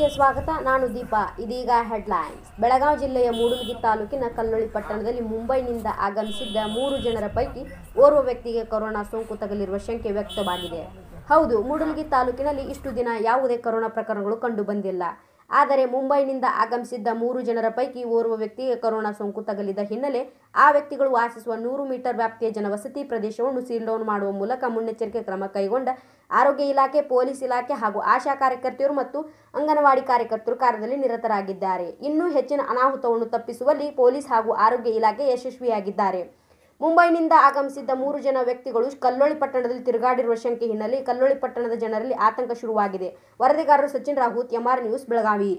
ನ್ಯೂಸ್ಗೆ ಸ್ವಾಗತ ನಾನು ದೀಪಾ ಇದೀಗ ಹೆಡ್ಲೈನ್ಸ್ ಬೆಳಗಾವಿ ಜಿಲ್ಲೆಯ ಮೂಡುಬಿದಿ ತಾಲೂಕಿನ ಕಲ್ಲೊಳಿ ಪಟ್ಟಣದಲ್ಲಿ ಮುಂಬೈನಿಂದ ಆಗಮಿಸಿದ್ದ ಮೂರು ಜನರ ಪೈಕಿ ಓರ್ವ ವ್ಯಕ್ತಿಗೆ ಕೊರೋನಾ ಸೋಂಕು ತಗಲಿರುವ ಶಂಕೆ ವ್ಯಕ್ತವಾಗಿದೆ ಹೌದು ಮೂಡಲಗಿ ತಾಲೂಕಿನಲ್ಲಿ ಇಷ್ಟು ದಿನ ಯಾವುದೇ ಕೊರೋನಾ ಪ್ರಕರಣಗಳು ಬಂದಿಲ್ಲ ಆದರೆ ಮುಂಬೈನಿಂದ ಆಗಮಿಸಿದ್ದ ಮೂರು ಜನರ ಪೈಕಿ ಓರ್ವ ವ್ಯಕ್ತಿಗೆ ಕೊರೋನಾ ಸೋಂಕು ತಗಲಿದ ಹಿನ್ನೆಲೆ ಆ ವ್ಯಕ್ತಿಗಳು ವಾಸಿಸುವ ನೂರು ಮೀಟರ್ ವ್ಯಾಪ್ತಿಯ ಜನವಸತಿ ಪ್ರದೇಶವನ್ನು ಸೀಲ್ಡೌನ್ ಮಾಡುವ ಮೂಲಕ ಮುನ್ನೆಚ್ಚರಿಕೆ ಕ್ರಮ ಕೈಗೊಂಡ ಆರೋಗ್ಯ ಇಲಾಖೆ ಪೊಲೀಸ್ ಇಲಾಖೆ ಹಾಗೂ ಆಶಾ ಕಾರ್ಯಕರ್ತೆಯರು ಮತ್ತು ಅಂಗನವಾಡಿ ಕಾರ್ಯಕರ್ತರು ಕಾರ್ಯದಲ್ಲಿ ನಿರತರಾಗಿದ್ದಾರೆ ಇನ್ನೂ ಹೆಚ್ಚಿನ ಅನಾಹುತವನ್ನು ತಪ್ಪಿಸುವಲ್ಲಿ ಪೊಲೀಸ್ ಹಾಗೂ ಆರೋಗ್ಯ ಇಲಾಖೆ ಯಶಸ್ವಿಯಾಗಿದ್ದಾರೆ ಮುಂಬೈನಿಂದ ಆಗಮಿಸಿದ್ದ ಮೂರು ಜನ ವ್ಯಕ್ತಿಗಳು ಕಲ್ಲೋಳಿ ಪಟ್ಟಣದಲ್ಲಿ ತಿರುಗಾಡಿರುವ ಶಂಕೆ ಹಿನ್ನೆಲೆ ಕಲ್ಲೋಳಿ ಪಟ್ಟಣದ ಜನರಲ್ಲಿ ಆತಂಕ ಶುರುವಾಗಿದೆ ವರದಿಗಾರರು ಸಚಿನ್ ರಾಹುತ್ ಎಂಆರ್ ನ್ಯೂಸ್ ಬೆಳಗಾವಿ